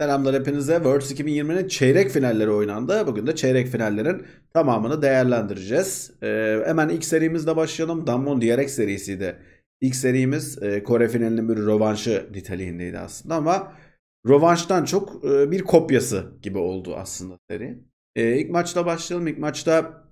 Selamlar hepinize. Worlds 2020'nin çeyrek finalleri oynandı. Bugün de çeyrek finallerin tamamını değerlendireceğiz. Ee, hemen ilk serimizle başlayalım. Damwon DRX serisiydi. İlk serimiz e, Kore finalinin bir rovanşı niteliğindeydi aslında ama rovanştan çok e, bir kopyası gibi oldu aslında seri. E, ilk maçla başlayalım. İlk maçta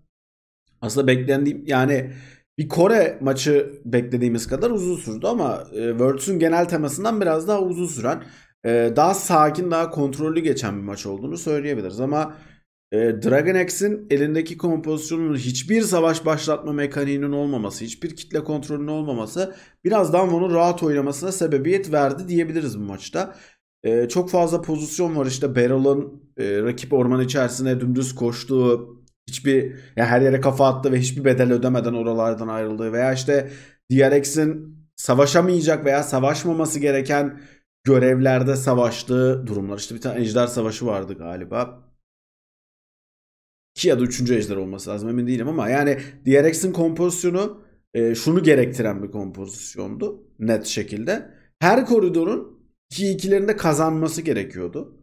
aslında beklendiğim yani bir Kore maçı beklediğimiz kadar uzun sürdü ama e, Worlds'ün genel temasından biraz daha uzun süren ee, daha sakin, daha kontrollü geçen bir maç olduğunu söyleyebiliriz. Ama e, Dragon X'in elindeki kompozisyonun hiçbir savaş başlatma mekaniğinin olmaması, hiçbir kitle kontrolünün olmaması biraz Danvo'nun rahat oynamasına sebebiyet verdi diyebiliriz bu maçta. Ee, çok fazla pozisyon var işte Beryl'ın e, rakip orman içerisine dümdüz koştuğu, hiçbir yani her yere kafa attı ve hiçbir bedel ödemeden oralardan ayrıldığı veya işte DRX'in savaşamayacak veya savaşmaması gereken görevlerde savaştığı durumlar. İşte bir tane ejder savaşı vardı galiba. İki ya da üçüncü ejder olması lazım emin değilim ama yani DRX'in kompozisyonu e, şunu gerektiren bir kompozisyondu net şekilde. Her koridorun iki ikilerinde kazanması gerekiyordu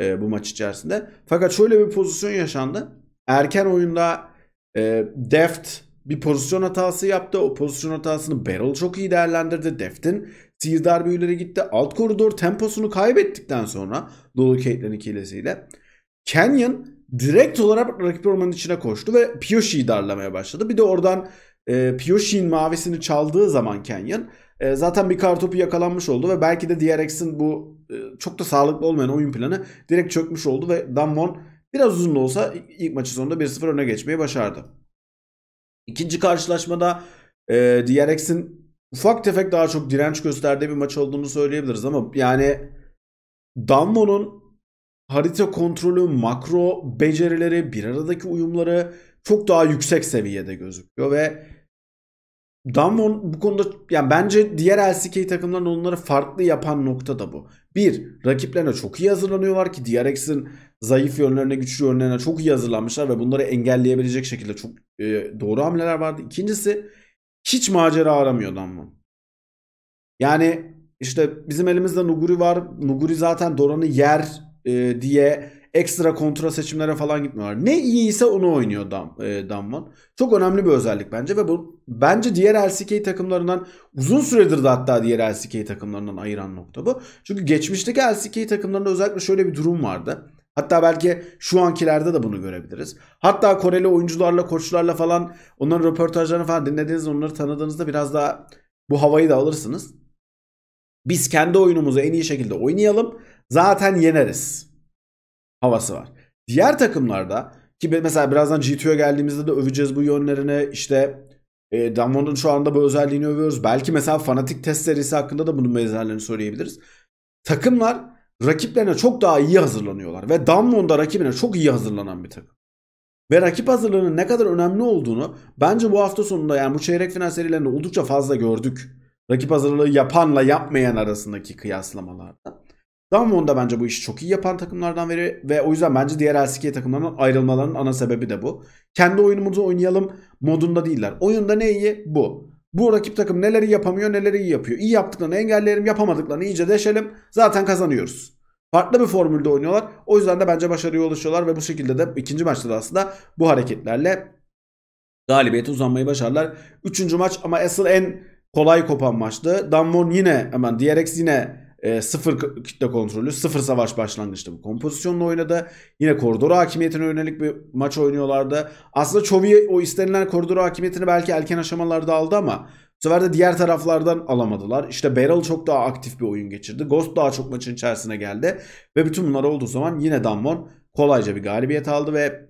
e, bu maç içerisinde. Fakat şöyle bir pozisyon yaşandı. Erken oyunda e, Deft bir pozisyon hatası yaptı. O pozisyon hatasını Beryl çok iyi değerlendirdi. Deft'in Sihirdar büyülere gitti. Alt koridor temposunu kaybettikten sonra Dolu Caitlyn ikilisiyle Canyon direkt olarak rakip ormanın içine koştu ve Pyoshi'yi darlamaya başladı. Bir de oradan e, Pyoshi'nin mavisini çaldığı zaman Canyon e, zaten bir kartopu yakalanmış oldu ve belki de DRX'in bu e, çok da sağlıklı olmayan oyun planı direkt çökmüş oldu ve Damwon biraz uzun da olsa ilk maçı sonunda 1-0 öne geçmeyi başardı. İkinci karşılaşmada e, DRX'in ufak tefek daha çok direnç gösterdiği bir maç olduğunu söyleyebiliriz ama yani Danmo'nun harita kontrolü, makro becerileri, bir aradaki uyumları çok daha yüksek seviyede gözüküyor ve Danmon bu konuda yani bence diğer LCK takımların onları farklı yapan nokta da bu. Bir, rakiplerine çok iyi hazırlanıyorlar ki DRX'in zayıf yönlerine, güçlü yönlerine çok iyi hazırlanmışlar ve bunları engelleyebilecek şekilde çok e, doğru hamleler vardı. İkincisi hiç macera aramıyor Danman. Yani işte bizim elimizde Nuguri var. Nuguri zaten Doran'ı yer e, diye ekstra kontra seçimlere falan gitmiyorlar. Ne iyiyse onu oynuyor Dam, e, Damvan. Çok önemli bir özellik bence ve bu bence diğer LCK takımlarından uzun süredir de hatta diğer LCK takımlarından ayıran nokta bu. Çünkü geçmişteki LCK takımlarında özellikle şöyle bir durum vardı. Hatta belki şu ankilerde de bunu görebiliriz. Hatta Koreli oyuncularla, koçlarla falan onların röportajlarını falan dinlediğinizde onları tanıdığınızda biraz daha bu havayı da alırsınız. Biz kendi oyunumuzu en iyi şekilde oynayalım. Zaten yeneriz. Havası var. Diğer takımlarda ki mesela birazdan G2'ye geldiğimizde de öveceğiz bu yönlerini. İşte e, Damwon'un şu anda bu özelliğini övüyoruz. Belki mesela Fanatik test serisi hakkında da bunun benzerlerini söyleyebiliriz. Takımlar rakiplerine çok daha iyi hazırlanıyorlar. Ve Damlon da rakibine çok iyi hazırlanan bir takım. Ve rakip hazırlığının ne kadar önemli olduğunu bence bu hafta sonunda yani bu çeyrek final serilerinde oldukça fazla gördük. Rakip hazırlığı yapanla yapmayan arasındaki kıyaslamalarda. Damwon da bence bu işi çok iyi yapan takımlardan biri ve o yüzden bence diğer LCK takımlarının ayrılmalarının ana sebebi de bu. Kendi oyunumuzu oynayalım modunda değiller. Oyunda ne iyi? Bu. Bu rakip takım neleri yapamıyor neleri iyi yapıyor. İyi yaptıklarını engelleyelim yapamadıklarını iyice deşelim zaten kazanıyoruz farklı bir formülde oynuyorlar. O yüzden de bence başarıya ulaşıyorlar ve bu şekilde de ikinci maçta da aslında bu hareketlerle galibiyete uzanmayı başardılar. Üçüncü maç ama asıl en kolay kopan maçtı. Danvon yine hemen DRX yine e, sıfır kitle kontrolü, sıfır savaş başlangıçta bu kompozisyonla oynadı. Yine koridora hakimiyetine yönelik bir maç oynuyorlardı. Aslında Chovy o istenilen koridor hakimiyetini belki erken aşamalarda aldı ama bu sefer de diğer taraflardan alamadılar. İşte Beryl çok daha aktif bir oyun geçirdi. Ghost daha çok maçın içerisine geldi. Ve bütün bunlar olduğu zaman yine Damwon kolayca bir galibiyet aldı ve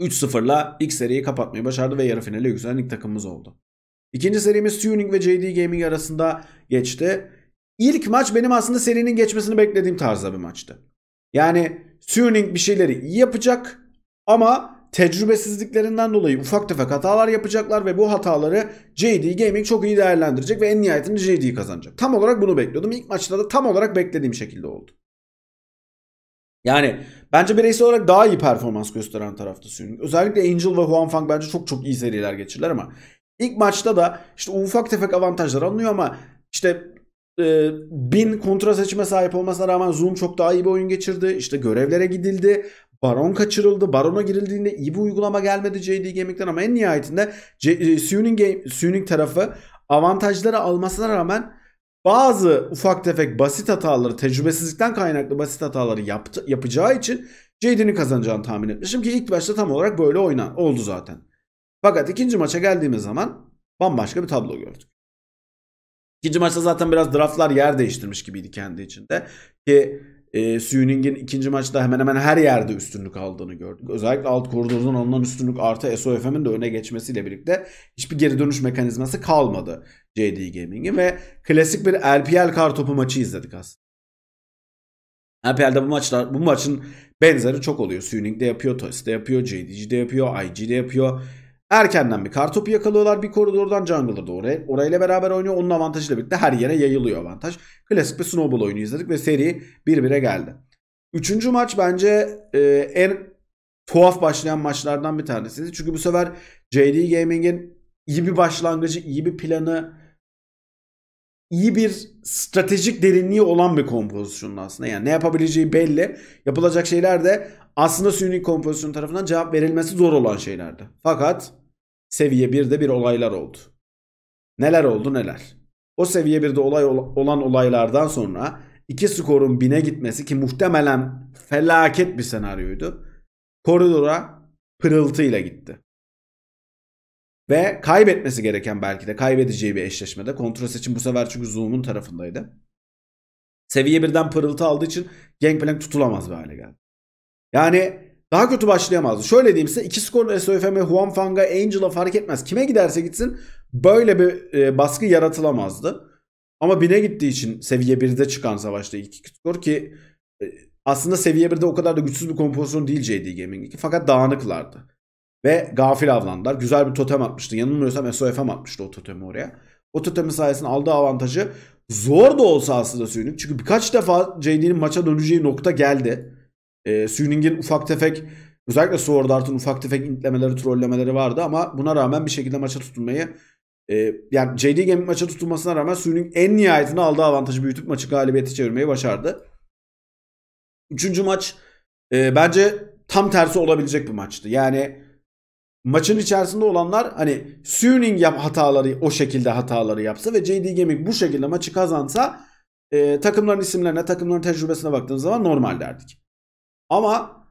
3-0'la ilk seriyi kapatmayı başardı ve yarı finale yükselen ilk takımımız oldu. İkinci serimiz Tuning ve JD Gaming arasında geçti. İlk maç benim aslında serinin geçmesini beklediğim tarzda bir maçtı. Yani Tuning bir şeyleri iyi yapacak ama tecrübesizliklerinden dolayı ufak tefek hatalar yapacaklar ve bu hataları JD Gaming çok iyi değerlendirecek ve en nihayetinde JD kazanacak. Tam olarak bunu bekliyordum. İlk maçta da tam olarak beklediğim şekilde oldu. Yani bence bireysel olarak daha iyi performans gösteren tarafta Suning. Özellikle Angel ve Huang Fang bence çok çok iyi seriler geçirdiler ama ilk maçta da işte ufak tefek avantajlar anlıyor ama işte e, bin kontra seçime sahip olmasına rağmen Zoom çok daha iyi bir oyun geçirdi. İşte görevlere gidildi. Baron kaçırıldı. Baron'a girildiğinde iyi bir uygulama gelmedi JD Gaming'den ama en nihayetinde C- e, Suning, Game, Suning tarafı avantajları almasına rağmen bazı ufak tefek basit hataları, tecrübesizlikten kaynaklı basit hataları yaptı, yapacağı için Jaden'in kazanacağını tahmin etmişim ki ilk başta tam olarak böyle oynan oldu zaten. Fakat ikinci maça geldiğimiz zaman bambaşka bir tablo gördük. İkinci maçta zaten biraz draftlar yer değiştirmiş gibiydi kendi içinde. Ki e, ee, Suyuning'in ikinci maçta hemen hemen her yerde üstünlük aldığını gördük. Özellikle alt koridordan alınan üstünlük artı SOFM'in de öne geçmesiyle birlikte hiçbir geri dönüş mekanizması kalmadı JD Gaming'in ve klasik bir LPL kar topu maçı izledik aslında. LPL'de bu maçlar bu maçın benzeri çok oluyor. Suning de yapıyor, Toys yapıyor, JDG yapıyor, IG yapıyor. Erkenden bir kartopu yakalıyorlar bir koridordan jungler da oraya. Orayla beraber oynuyor. Onun avantajıyla birlikte her yere yayılıyor avantaj. Klasik bir snowball oyunu izledik ve seri 1-1'e geldi. Üçüncü maç bence e, en tuhaf başlayan maçlardan bir tanesi Çünkü bu sefer JD Gaming'in iyi bir başlangıcı, iyi bir planı, iyi bir stratejik derinliği olan bir kompozisyonun aslında. Yani ne yapabileceği belli. Yapılacak şeyler de aslında Suni kompozisyon tarafından cevap verilmesi zor olan şeylerdi. Fakat seviye 1'de bir olaylar oldu. Neler oldu neler. O seviye 1'de olay olan olaylardan sonra iki skorun bine gitmesi ki muhtemelen felaket bir senaryoydu. Koridora pırıltıyla gitti. Ve kaybetmesi gereken belki de kaybedeceği bir eşleşmede. Kontrol seçim bu sefer çünkü Zoom'un tarafındaydı. Seviye birden pırıltı aldığı için Gangplank tutulamaz bir hale geldi. Yani daha kötü başlayamazdı. Şöyle diyeyim size iki skorla SOFM, Huanfang'a, Angel'a fark etmez. Kime giderse gitsin böyle bir e, baskı yaratılamazdı. Ama bine gittiği için seviye 1'de çıkan savaşta ilk iki skor ki e, aslında seviye 1'de o kadar da güçsüz bir kompozisyon değil JD Gaming 2 fakat dağınıklardı. Ve gafil avlandılar. Güzel bir totem atmıştı. Yanılmıyorsam SOFM atmıştı o totemi oraya. O totemi sayesinde aldığı avantajı zor da olsa aslında Suyun'un. Çünkü birkaç defa JD'nin maça döneceği nokta geldi. E, ee, Suining'in ufak tefek özellikle Sword Art'ın ufak tefek intlemeleri, trollemeleri vardı ama buna rağmen bir şekilde maça tutunmayı e, yani JD Gaming maça tutulmasına rağmen Suning en nihayetinde aldığı avantajı büyütüp maçı galibiyete çevirmeyi başardı. Üçüncü maç e, bence tam tersi olabilecek bir maçtı. Yani maçın içerisinde olanlar hani Suning yap hataları o şekilde hataları yapsa ve JD Gaming bu şekilde maçı kazansa e, takımların isimlerine, takımların tecrübesine baktığımız zaman normal derdik. Ama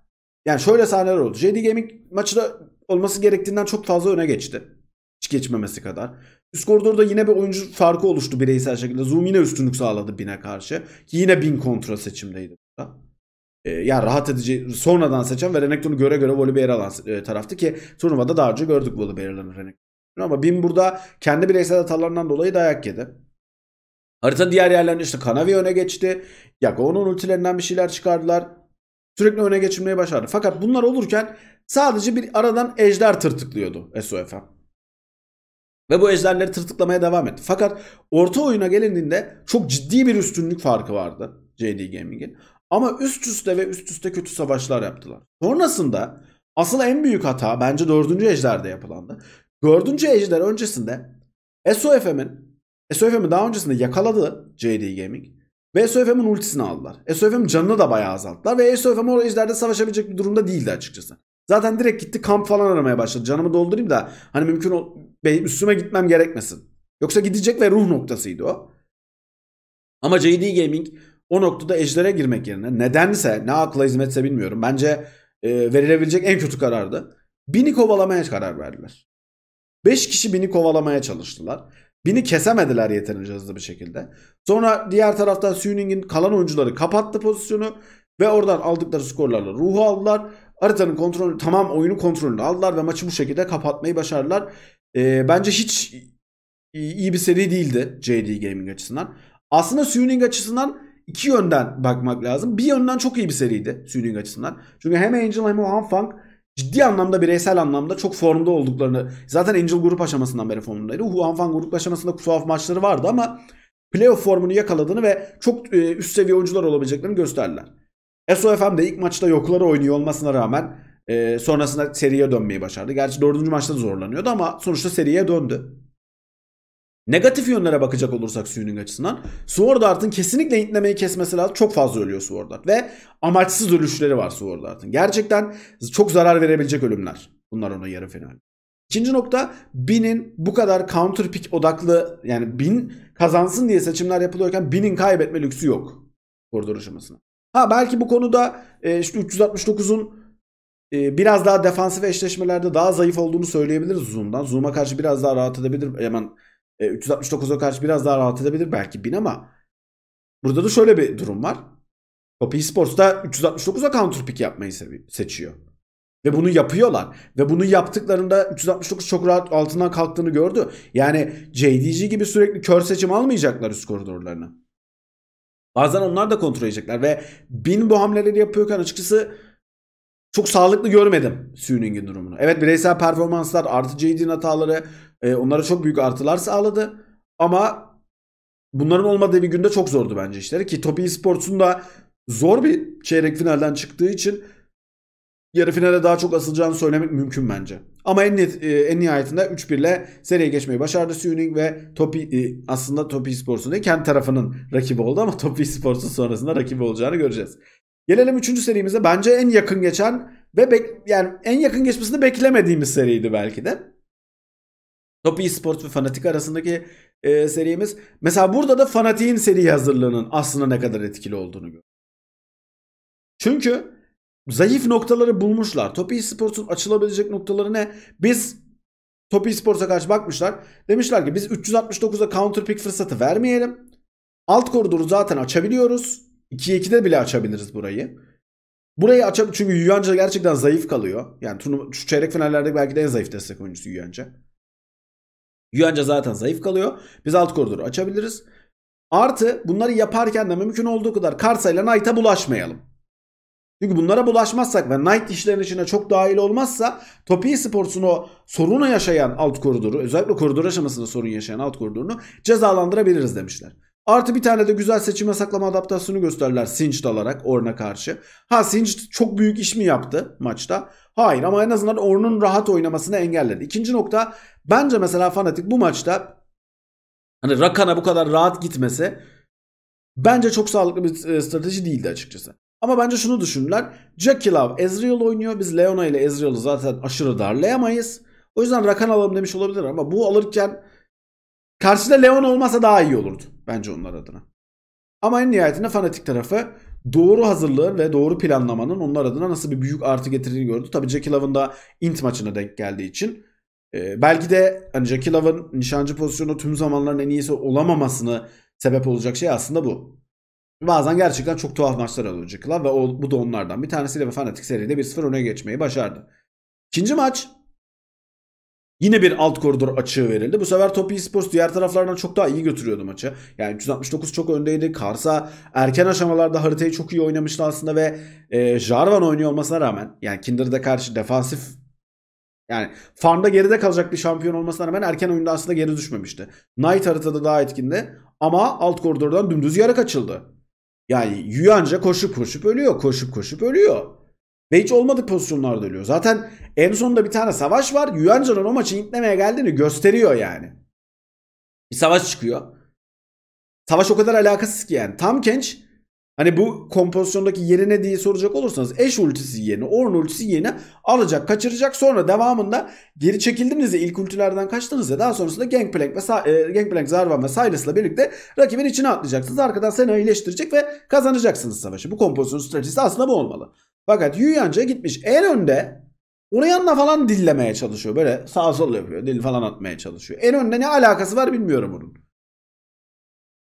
yani şöyle sahneler oldu. JD Gaming maçı da olması gerektiğinden çok fazla öne geçti. Hiç geçmemesi kadar. Üst yine bir oyuncu farkı oluştu bireysel şekilde. Zoom yine üstünlük sağladı Bin'e karşı. Ki yine Bin kontra seçimdeydi burada. E, ee, yani rahat edici sonradan seçen ve Renekton'u göre göre Volibear alan e, taraftı ki turnuvada daha önce gördük Volibear'ın Renekton'u. Ama Bin burada kendi bireysel hatalarından dolayı dayak yedi. Harita diğer yerlerinde işte Kanavi öne geçti. Ya onun ultilerinden bir şeyler çıkardılar. Sürekli öne geçirmeye başardı. Fakat bunlar olurken sadece bir aradan ejder tırtıklıyordu SOFM. Ve bu ejderleri tırtıklamaya devam etti. Fakat orta oyuna gelindiğinde çok ciddi bir üstünlük farkı vardı JD Gaming'in. Ama üst üste ve üst üste kötü savaşlar yaptılar. Sonrasında asıl en büyük hata bence 4. ejderde yapılandı. 4. ejder öncesinde SOFM'in SOFM'i daha öncesinde yakaladı JD Gaming. Ve SOFM'in ultisini aldılar. E SOFM'in canını da bayağı azalttılar. Ve e SOFM o ejderde savaşabilecek bir durumda değildi açıkçası. Zaten direkt gitti kamp falan aramaya başladı. Canımı doldurayım da hani mümkün ol üstüme gitmem gerekmesin. Yoksa gidecek ve ruh noktasıydı o. Ama JD Gaming o noktada ejdere girmek yerine nedense ne akla hizmetse bilmiyorum. Bence e, verilebilecek en kötü karardı. Bini kovalamaya karar verdiler. 5 kişi bini kovalamaya çalıştılar. Bini kesemediler yeterince hızlı bir şekilde. Sonra diğer taraftan Suning'in kalan oyuncuları kapattı pozisyonu. Ve oradan aldıkları skorlarla ruhu aldılar. Haritanın kontrolü tamam oyunu kontrolünü aldılar ve maçı bu şekilde kapatmayı başardılar. E, bence hiç iyi bir seri değildi JD Gaming açısından. Aslında Suning açısından iki yönden bakmak lazım. Bir yönden çok iyi bir seriydi Suning açısından. Çünkü hem Angel hem o Hanfang ciddi anlamda bireysel anlamda çok formda olduklarını zaten Angel grup aşamasından beri formundaydı. Huanfan grup aşamasında Kusuhaf maçları vardı ama playoff formunu yakaladığını ve çok e, üst seviye oyuncular olabileceklerini gösterdiler. SOFM de ilk maçta yokları oynuyor olmasına rağmen e, sonrasında seriye dönmeyi başardı. Gerçi dördüncü maçta zorlanıyordu ama sonuçta seriye döndü. Negatif yönlere bakacak olursak Suning açısından Sword Art'ın kesinlikle intlemeyi kesmesi lazım. Çok fazla ölüyor Sword Art ve amaçsız ölüşleri var Sword Art'ın. Gerçekten çok zarar verebilecek ölümler. Bunlar onun yarı final. İkinci nokta Bin'in bu kadar counter pick odaklı yani Bin kazansın diye seçimler yapılıyorken Bin'in kaybetme lüksü yok. Koridor aşamasına. Ha belki bu konuda e, işte 369'un e, biraz daha defansif eşleşmelerde daha zayıf olduğunu söyleyebiliriz Zoom'dan. Zoom'a karşı biraz daha rahat edebilir. Hemen e, 369'a karşı biraz daha rahat edebilir belki bin ama burada da şöyle bir durum var. Kopi da 369'a counter pick yapmayı seçiyor. Ve bunu yapıyorlar. Ve bunu yaptıklarında 369 çok rahat altından kalktığını gördü. Yani JDG gibi sürekli kör seçim almayacaklar üst koridorlarını. Bazen onlar da kontrol edecekler ve bin bu hamleleri yapıyorken açıkçası çok sağlıklı görmedim Sühning'in durumunu. Evet bireysel performanslar artı JD'nin hataları e, onlara çok büyük artılar sağladı. Ama bunların olmadığı bir günde çok zordu bence işleri. Ki Topi Esports'un da zor bir çeyrek finalden çıktığı için yarı finale daha çok asılacağını söylemek mümkün bence. Ama en, e, en nihayetinde 3-1 ile seriye geçmeyi başardı Suning ve Topi e, aslında Topi Sports'un kendi tarafının rakibi oldu ama Topi Sports'un sonrasında rakibi olacağını göreceğiz. Gelelim üçüncü serimize. Bence en yakın geçen ve bek yani en yakın geçmesini beklemediğimiz seriydi belki de. Top Esports ve Fanatik arasındaki e, serimiz. Mesela burada da Fanatik'in seri hazırlığının aslında ne kadar etkili olduğunu gör. Çünkü zayıf noktaları bulmuşlar. Top Esports'un açılabilecek noktaları ne? Biz Top Esports'a karşı bakmışlar. Demişler ki biz 369'a counter pick fırsatı vermeyelim. Alt koridoru zaten açabiliyoruz. 2 2'de bile açabiliriz burayı. Burayı açabilir çünkü Yuyanca gerçekten zayıf kalıyor. Yani turnu, şu çeyrek finallerde belki de en zayıf destek oyuncusu Yuyanca. Yuyanca zaten zayıf kalıyor. Biz alt koridoru açabiliriz. Artı bunları yaparken de mümkün olduğu kadar Karsa ile Knight'a bulaşmayalım. Çünkü bunlara bulaşmazsak ve Knight işlerin içine çok dahil olmazsa Topi Sports'un o sorunu yaşayan alt koridoru özellikle koridor aşamasında sorun yaşayan alt koridorunu cezalandırabiliriz demişler. Artı bir tane de güzel seçim yasaklama adaptasyonu gösterdiler Singed alarak Orn'a karşı. Ha Singed çok büyük iş mi yaptı maçta? Hayır ama en azından Orn'un rahat oynamasını engelledi. İkinci nokta bence mesela Fanatik bu maçta hani Rakan'a bu kadar rahat gitmesi bence çok sağlıklı bir e, strateji değildi açıkçası. Ama bence şunu düşündüler. Jackie Love Ezreal oynuyor. Biz Leona ile Ezreal'ı zaten aşırı darlayamayız. O yüzden Rakan alalım demiş olabilir ama bu alırken karşıda Leon olmasa daha iyi olurdu. Bence onlar adına. Ama en nihayetinde fanatik tarafı doğru hazırlığın ve doğru planlamanın onlar adına nasıl bir büyük artı getirdiğini gördü. Tabii Jackie Love'ın da int maçına denk geldiği için. Ee, belki de hani Jackie Love'ın nişancı pozisyonu tüm zamanların en iyisi olamamasını sebep olacak şey aslında bu. Bazen gerçekten çok tuhaf maçlar alıyor Jackie Love ve o, bu da onlardan bir tanesiyle ve Fanatik seride 1-0 öne geçmeyi başardı. İkinci maç Yine bir alt koridor açığı verildi. Bu sefer Topi Esports diğer taraflardan çok daha iyi götürüyordu maçı. Yani 369 çok öndeydi. Karsa erken aşamalarda haritayı çok iyi oynamıştı aslında ve e, Jarvan oynuyor olmasına rağmen yani Kinder'da karşı defansif yani farmda geride kalacak bir şampiyon olmasına rağmen erken oyunda aslında geri düşmemişti. Knight haritada daha etkindi ama alt koridordan dümdüz yarak açıldı. Yani Yuyanca koşup koşup ölüyor. Koşup koşup ölüyor. Ve hiç olmadık pozisyonlarda ölüyor. Zaten en sonunda bir tane savaş var. Yuanca'nın o maçı intlemeye geldiğini gösteriyor yani. Bir savaş çıkıyor. Savaş o kadar alakasız ki yani. Tam Kenç hani bu kompozisyondaki yeri ne diye soracak olursanız eş ultisi yerine, Orn ultisi yeni alacak, kaçıracak. Sonra devamında geri çekildiğinizde ilk ultilerden kaçtığınızda daha sonrasında Gangplank ve e, Gangplank, Zarvan ve Silas'la birlikte rakibin içine atlayacaksınız. Arkadan seni iyileştirecek ve kazanacaksınız savaşı. Bu kompozisyon stratejisi aslında bu olmalı. Fakat Yu Yuyanca gitmiş en önde onu yanına falan dillemeye çalışıyor. Böyle sağ sol yapıyor. Dil falan atmaya çalışıyor. En önde ne alakası var bilmiyorum onun.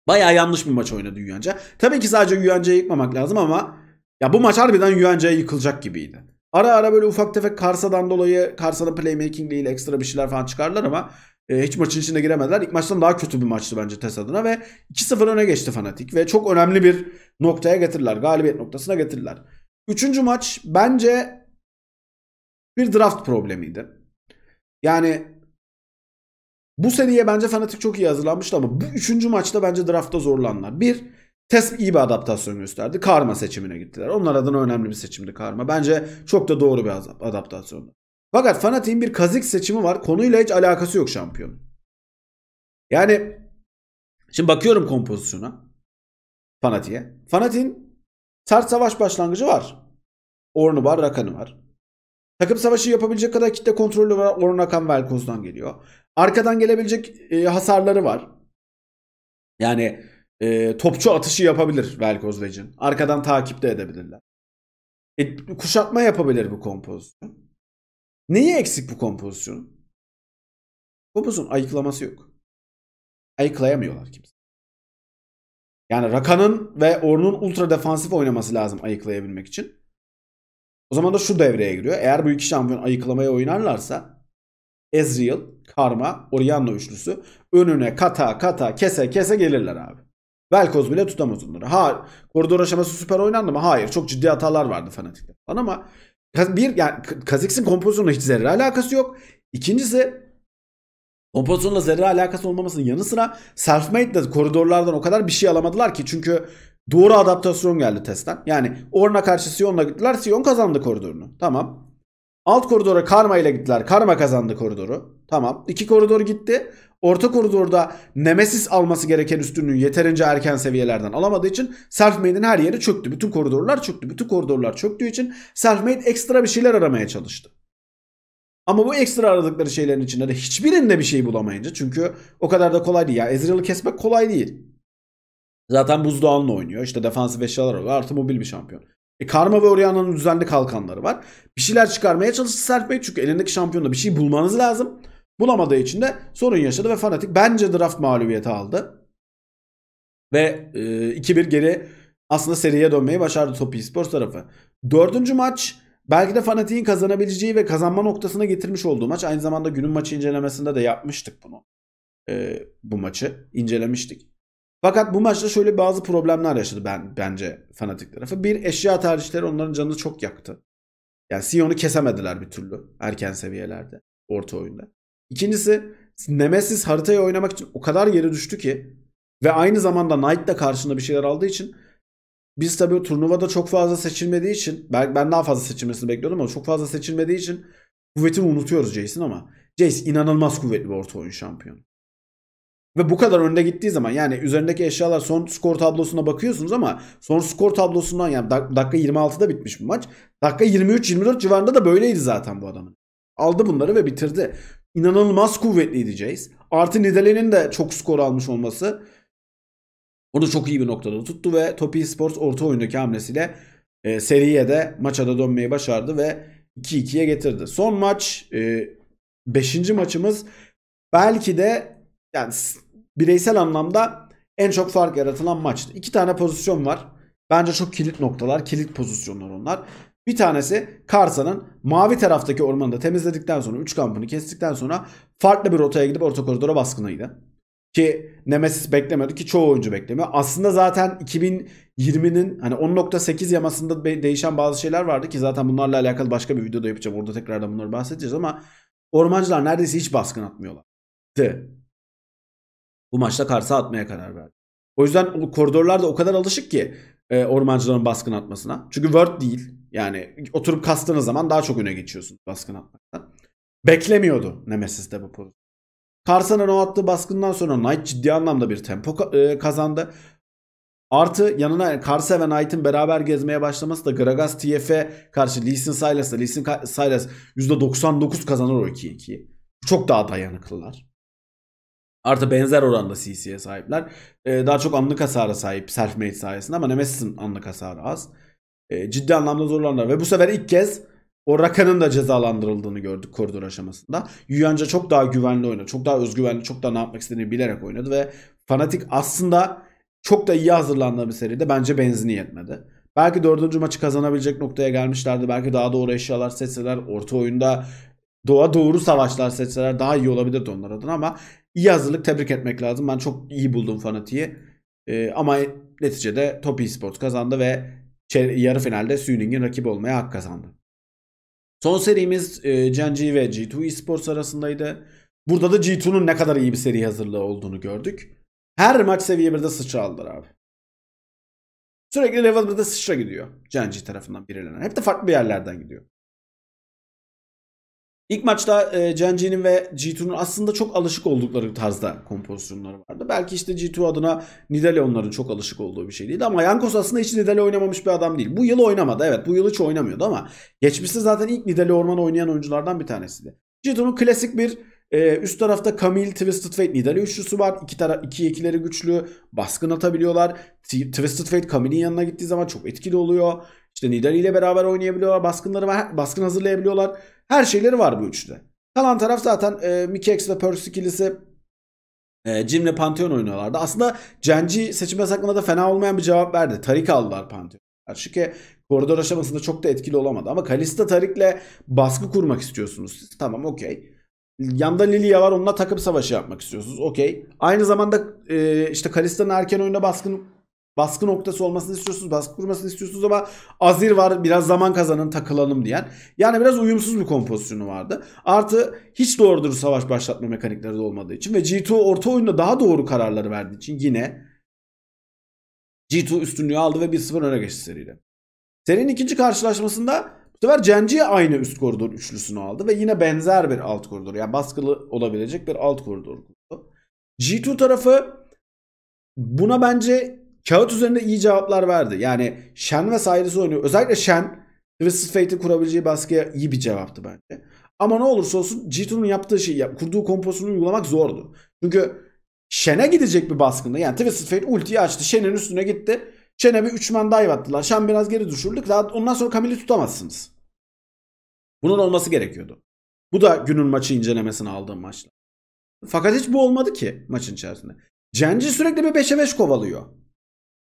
Baya yanlış bir maç oynadı Yuyanca. Tabii ki sadece Yuyanca'yı yıkmamak lazım ama ya bu maç harbiden Yuyanca'ya yıkılacak gibiydi. Ara ara böyle ufak tefek Karsa'dan dolayı Karsa'nın playmaking ile ekstra bir şeyler falan çıkardılar ama e, hiç maçın içine giremediler. İlk maçtan daha kötü bir maçtı bence TES adına ve 2-0 öne geçti Fanatik ve çok önemli bir noktaya getirdiler. Galibiyet noktasına getirdiler. Üçüncü maç bence bir draft problemiydi. Yani bu seneye bence Fanatik çok iyi hazırlanmıştı ama bu üçüncü maçta bence draftta zorlanlar. Bir, Test iyi bir adaptasyon gösterdi. Karma seçimine gittiler. Onlar adına önemli bir seçimdi Karma. Bence çok da doğru bir adaptasyondu. Fakat Fanatik'in bir kazık seçimi var. Konuyla hiç alakası yok şampiyon. Yani şimdi bakıyorum kompozisyona. Fanatik'e. Fanatik'in Sert savaş başlangıcı var. Ornu var, Rakan'ı var. Takım savaşı yapabilecek kadar kitle kontrolü var. Orun Rakan Velkoz'dan geliyor. Arkadan gelebilecek e, hasarları var. Yani e, topçu atışı yapabilir Velkoz ve Arkadan takip de edebilirler. E, kuşatma yapabilir bu kompozisyon. Neyi eksik bu kompozisyon? Kompozisyon ayıklaması yok. Ayıklayamıyorlar kimse. Yani Rakan'ın ve Orun'un ultra defansif oynaması lazım ayıklayabilmek için. O zaman da şu devreye giriyor. Eğer bu iki şampiyon ayıklamaya oynarlarsa Ezreal, Karma, Orianna üçlüsü önüne kata kata kese kese gelirler abi. Velkoz bile tutamaz onları. Ha koridor aşaması süper oynandı mı? Hayır. Çok ciddi hatalar vardı fanatikler. Ama bir yani Kazix'in kompozisyonla hiç zerre alakası yok. İkincisi o pozisyonla zerre alakası olmamasının yanı sıra self-made de koridorlardan o kadar bir şey alamadılar ki. Çünkü doğru adaptasyon geldi testten. Yani Orna karşı Sion'la gittiler. Sion kazandı koridorunu. Tamam. Alt koridora Karma ile gittiler. Karma kazandı koridoru. Tamam. İki koridor gitti. Orta koridorda Nemesis alması gereken üstünlüğü yeterince erken seviyelerden alamadığı için Selfmade'in her yeri çöktü. Bütün koridorlar çöktü. Bütün koridorlar çöktüğü için Selfmade ekstra bir şeyler aramaya çalıştı. Ama bu ekstra aradıkları şeylerin içinde de hiçbirinde bir şey bulamayınca çünkü o kadar da kolay değil. Ya yani Ezreal'ı kesmek kolay değil. Zaten buzdağınla oynuyor. İşte defansif eşyalar oluyor. Artı mobil bir şampiyon. E Karma ve Orianna'nın düzenli kalkanları var. Bir şeyler çıkarmaya çalıştı Serp Çünkü elindeki şampiyonda bir şey bulmanız lazım. Bulamadığı için de sorun yaşadı ve Fanatik bence draft mağlubiyeti aldı. Ve e, 2-1 geri aslında seriye dönmeyi başardı Topi Sports tarafı. Dördüncü maç Belki de fanatiğin kazanabileceği ve kazanma noktasına getirmiş olduğu maç. Aynı zamanda günün maçı incelemesinde de yapmıştık bunu. Ee, bu maçı incelemiştik. Fakat bu maçta şöyle bazı problemler yaşadı ben bence fanatik tarafı. Bir eşya tercihleri onların canını çok yaktı. Yani Sion'u kesemediler bir türlü erken seviyelerde orta oyunda. İkincisi Nemesis haritayı oynamak için o kadar yere düştü ki ve aynı zamanda Knight Knight'la karşında bir şeyler aldığı için biz tabii turnuvada çok fazla seçilmediği için belki ben daha fazla seçilmesini bekliyordum ama çok fazla seçilmediği için kuvvetini unutuyoruz Jace'in ama Jace inanılmaz kuvvetli bir orta oyun şampiyonu. Ve bu kadar önde gittiği zaman yani üzerindeki eşyalar son skor tablosuna bakıyorsunuz ama son skor tablosundan yani dakika 26'da bitmiş bu maç. Dakika 23-24 civarında da böyleydi zaten bu adamın. Aldı bunları ve bitirdi. İnanılmaz kuvvetliydi Jace. Artı Nidalee'nin de çok skor almış olması onu çok iyi bir noktada tuttu ve Topi Sports orta oyundaki hamlesiyle e, seriye de maça da dönmeyi başardı ve 2-2'ye getirdi. Son maç 5. E, maçımız belki de yani bireysel anlamda en çok fark yaratılan maçtı. İki tane pozisyon var. Bence çok kilit noktalar, kilit pozisyonlar onlar. Bir tanesi Karsa'nın mavi taraftaki ormanı da temizledikten sonra 3 kampını kestikten sonra farklı bir rotaya gidip orta koridora baskınıydı. Ki Nemesis beklemiyordu ki çoğu oyuncu beklemiyor. Aslında zaten 2020'nin hani 10.8 yamasında değişen bazı şeyler vardı ki zaten bunlarla alakalı başka bir video da yapacağım. Orada tekrardan bunları bahsedeceğiz ama ormancılar neredeyse hiç baskın atmıyorlar. Bu maçta Kars'a atmaya karar verdi. O yüzden o koridorlar o kadar alışık ki e, ormancıların baskın atmasına. Çünkü Word değil. Yani oturup kastığınız zaman daha çok öne geçiyorsun baskın atmaktan. Beklemiyordu Nemesis de bu pozisyon. Tarsan'ın o attığı baskından sonra Knight ciddi anlamda bir tempo e, kazandı. Artı yanına Karse ve Knight'ın beraber gezmeye başlaması da Gragas TF'e karşı Lee Sin Silas'la Lee Sin Silas %99 kazanır o 2-2'yi. Çok daha dayanıklılar. Artı benzer oranda CC'ye sahipler. Ee, daha çok anlık hasara sahip self-made sayesinde ama Nemesis'in anlık hasarı az. Ee, ciddi anlamda zorlanırlar ve bu sefer ilk kez o Raka'nın da cezalandırıldığını gördük koridor aşamasında. Yuyanca çok daha güvenli oynadı. Çok daha özgüvenli, çok daha ne yapmak istediğini bilerek oynadı ve Fanatik aslında çok da iyi hazırlandığı bir seride bence benzini yetmedi. Belki dördüncü maçı kazanabilecek noktaya gelmişlerdi. Belki daha doğru eşyalar seçseler, orta oyunda doğa doğru savaşlar seçseler daha iyi olabilirdi onlar adına ama iyi hazırlık tebrik etmek lazım. Ben çok iyi buldum Fanatik'i. Ee, ama neticede Top Esports kazandı ve yarı finalde Suining'in rakibi olmaya hak kazandı. Son serimiz e, Gen G ve G2 Esports arasındaydı. Burada da G2'nun ne kadar iyi bir seri hazırlığı olduğunu gördük. Her maç seviye 1'de sıçra abi. Sürekli level 1'de sıçra gidiyor. Gen tarafından birilerinden. Hep de farklı bir yerlerden gidiyor. İlk maçta e, Genji'nin ve G2'nun aslında çok alışık oldukları tarzda kompozisyonları vardı. Belki işte G2 adına Nidale onların çok alışık olduğu bir şey değildi. Ama Yankos aslında hiç Nidale oynamamış bir adam değil. Bu yıl oynamadı evet bu yıl hiç oynamıyordu ama geçmişte zaten ilk Nidale Orman oynayan oyunculardan bir tanesiydi. G2'nun klasik bir e, üst tarafta Camille, Twisted Fate, Nidale üçlüsü var. İki, tara iki ikileri güçlü. Baskın atabiliyorlar. T Twisted Fate Camille'in yanına gittiği zaman çok etkili oluyor. İşte Nidali ile beraber oynayabiliyorlar. Baskınları var. Baskın hazırlayabiliyorlar. Her şeyleri var bu üçte. Kalan taraf zaten e, Mikex ve Percy kilisi e, Jim ile Pantheon oynuyorlardı. Aslında Genji seçim yasaklarına da fena olmayan bir cevap verdi. Tarik aldılar Pantheon. Çünkü koridor aşamasında çok da etkili olamadı. Ama Kalista Tarik'le baskı kurmak istiyorsunuz siz. Tamam okey. Yanda Lilia var onunla takım savaşı yapmak istiyorsunuz. Okey. Aynı zamanda e, işte Kalista'nın erken oyuna baskın baskı noktası olmasını istiyorsunuz, baskı kurmasını istiyorsunuz ama Azir var biraz zaman kazanın takılalım diyen. Yani biraz uyumsuz bir kompozisyonu vardı. Artı hiç doğru dürüst savaş başlatma mekanikleri de olmadığı için ve G2 orta oyunda daha doğru kararları verdiği için yine G2 üstünlüğü aldı ve 1-0 öne geçti seriyle. Serinin ikinci karşılaşmasında bu sefer Genji aynı üst koridor üçlüsünü aldı ve yine benzer bir alt koridor yani baskılı olabilecek bir alt koridor kurdu. G2 tarafı buna bence kağıt üzerinde iyi cevaplar verdi. Yani Shen ve Cyrus'u oynuyor. Özellikle Shen Twisted Fate'in kurabileceği baskıya iyi bir cevaptı bence. Ama ne olursa olsun G2'nun yaptığı şey, kurduğu kompozisyonu uygulamak zordu. Çünkü Shen'e gidecek bir baskında. Yani Twisted Fate ultiyi açtı. Shen'in üstüne gitti. Shen'e bir üçmen dive attılar. Shen biraz geri düşürdük. Daha ondan sonra Camille'i tutamazsınız. Bunun olması gerekiyordu. Bu da günün maçı incelemesini aldığım maçla. Fakat hiç bu olmadı ki maçın içerisinde. Cenci sürekli bir 5'e 5 kovalıyor.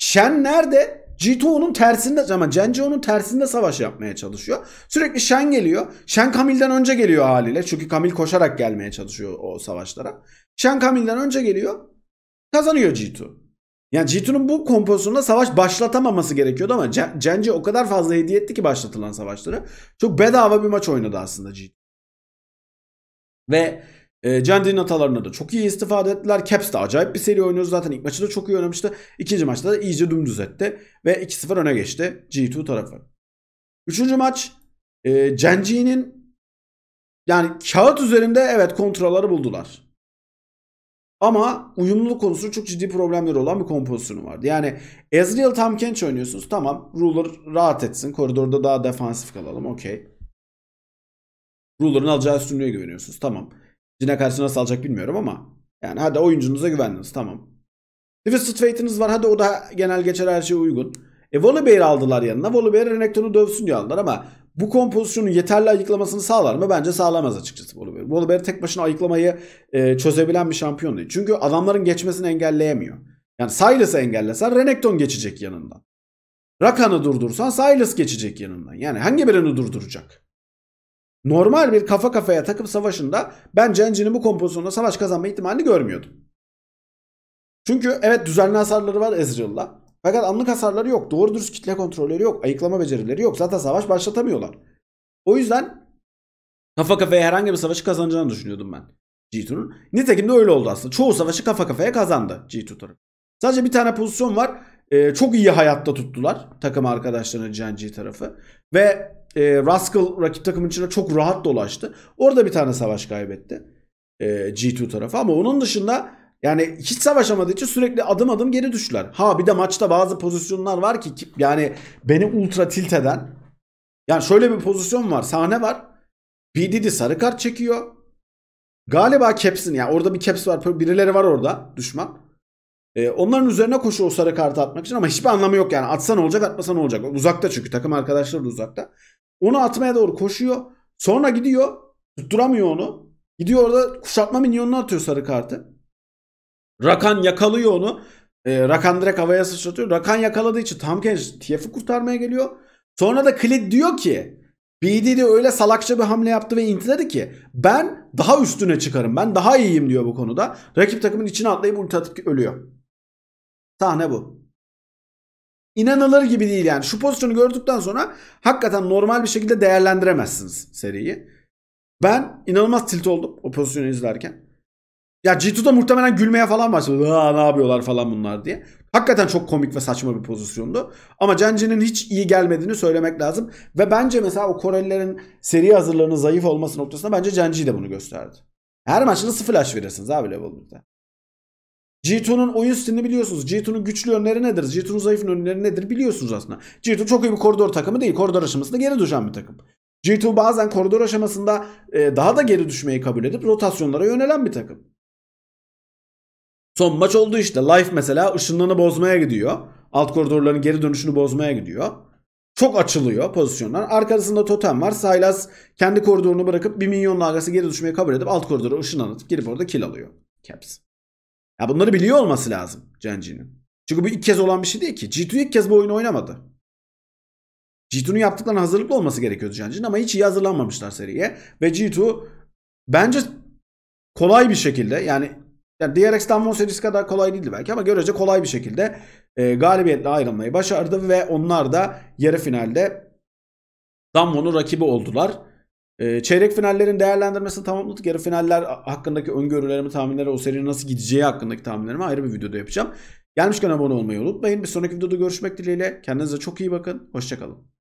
Shen nerede? G2'nun tersinde ama Genjo'nun tersinde savaş yapmaya çalışıyor. Sürekli Shen geliyor. Shen Kamil'den önce geliyor haliyle. Çünkü Kamil koşarak gelmeye çalışıyor o savaşlara. Shen Kamil'den önce geliyor. Kazanıyor G2. Yani G2'nun bu kompozisyonda savaş başlatamaması gerekiyordu ama Genji o kadar fazla hediye etti ki başlatılan savaşları. Çok bedava bir maç oynadı aslında G2. Ve e, ee, Gendry'nin atalarına da çok iyi istifade ettiler. Caps de acayip bir seri oynuyor zaten. ilk maçı da çok iyi oynamıştı. İkinci maçta da iyice dümdüz etti. Ve 2-0 öne geçti G2 tarafı. Üçüncü maç e, Gendry'nin yani kağıt üzerinde evet kontraları buldular. Ama uyumlu konusu çok ciddi problemleri olan bir kompozisyonu vardı. Yani Ezreal tam Kench oynuyorsunuz. Tamam Ruler rahat etsin. Koridorda daha defansif kalalım. Okey. Ruler'ın alacağı üstünlüğe güveniyorsunuz. Tamam. Cine karşı nasıl alacak bilmiyorum ama. Yani hadi oyuncunuza güvendiniz tamam. Twisted Fate'iniz var hadi o da genel geçer her şey uygun. E Volibear'ı aldılar yanına. Volibear Renekton'u dövsün diye aldılar ama bu kompozisyonu yeterli ayıklamasını sağlar mı? Bence sağlamaz açıkçası Volibear. Volibear tek başına ayıklamayı e, çözebilen bir şampiyon değil. Çünkü adamların geçmesini engelleyemiyor. Yani Silas'ı engellesen Renekton geçecek yanından. Rakan'ı durdursan Silas geçecek yanından. Yani hangi birini durduracak? Normal bir kafa kafaya takım savaşında ben Cenci'nin bu kompozisyonda savaş kazanma ihtimalini görmüyordum. Çünkü evet düzenli hasarları var Ezreal'la. Fakat anlık hasarları yok. Doğru dürüst kitle kontrolleri yok. Ayıklama becerileri yok. Zaten savaş başlatamıyorlar. O yüzden kafa kafaya herhangi bir savaşı kazanacağını düşünüyordum ben. G2'nun. Nitekim de öyle oldu aslında. Çoğu savaşı kafa kafaya kazandı G2 tarafı. Sadece bir tane pozisyon var. Ee, çok iyi hayatta tuttular takım arkadaşlarını Gen G tarafı. Ve e, Rascal rakip takımın içine çok rahat dolaştı. Orada bir tane savaş kaybetti. E, G2 tarafı ama onun dışında yani hiç savaşamadığı için sürekli adım adım geri düştüler. Ha bir de maçta bazı pozisyonlar var ki yani beni ultra tilt eden. Yani şöyle bir pozisyon var. Sahne var. BDD sarı kart çekiyor. Galiba Caps'in yani orada bir Caps var. Birileri var orada düşman. E, onların üzerine koşuyor o sarı kartı atmak için ama hiçbir anlamı yok yani. Atsan olacak atmasan olacak. Uzakta çünkü takım arkadaşları da uzakta. Onu atmaya doğru koşuyor. Sonra gidiyor. Tutturamıyor onu. Gidiyor orada kuşatma minyonunu atıyor sarı kartı. Rakan yakalıyor onu. E, Rakan direkt havaya sıçratıyor. Rakan yakaladığı için tam Tamkenç TF'i kurtarmaya geliyor. Sonra da Klit diyor ki BDD öyle salakça bir hamle yaptı ve intiledi ki ben daha üstüne çıkarım. Ben daha iyiyim diyor bu konuda. Rakip takımın içine atlayıp ulti atıp ölüyor. Sahne bu. İnanılır gibi değil yani. Şu pozisyonu gördükten sonra hakikaten normal bir şekilde değerlendiremezsiniz seriyi. Ben inanılmaz tilt oldum o pozisyonu izlerken. Ya G2'da muhtemelen gülmeye falan başladı. Aa, ne yapıyorlar falan bunlar diye. Hakikaten çok komik ve saçma bir pozisyondu. Ama Cenci'nin hiç iyi gelmediğini söylemek lazım. Ve bence mesela o Korelilerin seri hazırlarının zayıf olması noktasında bence Cenci de bunu gösterdi. Her maçta sıfır flash verirsiniz abi level G2'nun oyun stilini biliyorsunuz. G2'nun güçlü yönleri nedir? G2'nun zayıf yönleri nedir? Biliyorsunuz aslında. G2 çok iyi bir koridor takımı değil. Koridor aşamasında geri düşen bir takım. G2 bazen koridor aşamasında e, daha da geri düşmeyi kabul edip rotasyonlara yönelen bir takım. Son maç oldu işte. Life mesela ışınlığını bozmaya gidiyor. Alt koridorların geri dönüşünü bozmaya gidiyor. Çok açılıyor pozisyonlar. Arkasında totem var. Saylas kendi koridorunu bırakıp bir minyon dalgası geri düşmeyi kabul edip alt koridora ışınlanıp girip orada kill alıyor. Caps. Ha bunları biliyor olması lazım Genji'nin. Çünkü bu ilk kez olan bir şey değil ki. G2 ilk kez bu oyunu oynamadı. G2'nun yaptıklarına hazırlıklı olması gerekiyordu Genji'nin ama hiç iyi hazırlanmamışlar seriye. Ve G2 bence kolay bir şekilde yani yani DRX Dunwall serisi kadar kolay değildi belki ama görece kolay bir şekilde e, galibiyetle ayrılmayı başardı ve onlar da yarı finalde Dunwall'un rakibi oldular. Ee, çeyrek finallerin değerlendirmesini tamamladık. Yarı finaller hakkındaki öngörülerimi, tahminleri, o serinin nasıl gideceği hakkındaki tahminlerimi ayrı bir videoda yapacağım. Gelmişken abone olmayı unutmayın. Bir sonraki videoda görüşmek dileğiyle. Kendinize çok iyi bakın. Hoşçakalın.